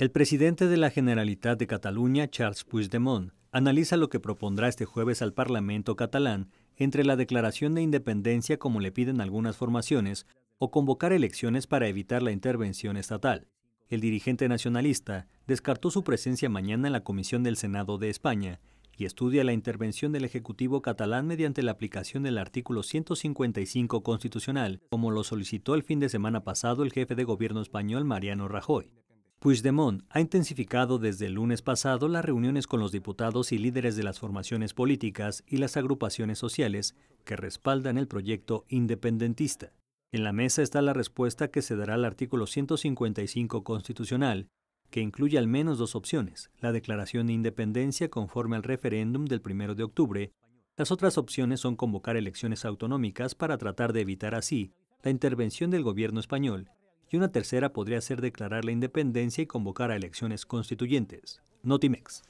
El presidente de la Generalitat de Cataluña, Charles Puigdemont, analiza lo que propondrá este jueves al Parlamento catalán entre la declaración de independencia como le piden algunas formaciones o convocar elecciones para evitar la intervención estatal. El dirigente nacionalista descartó su presencia mañana en la Comisión del Senado de España y estudia la intervención del Ejecutivo catalán mediante la aplicación del artículo 155 constitucional, como lo solicitó el fin de semana pasado el jefe de gobierno español Mariano Rajoy. Puigdemont ha intensificado desde el lunes pasado las reuniones con los diputados y líderes de las formaciones políticas y las agrupaciones sociales que respaldan el proyecto independentista. En la mesa está la respuesta que se dará al artículo 155 constitucional, que incluye al menos dos opciones, la declaración de independencia conforme al referéndum del 1 de octubre. Las otras opciones son convocar elecciones autonómicas para tratar de evitar así la intervención del gobierno español y una tercera podría ser declarar la independencia y convocar a elecciones constituyentes. Notimex.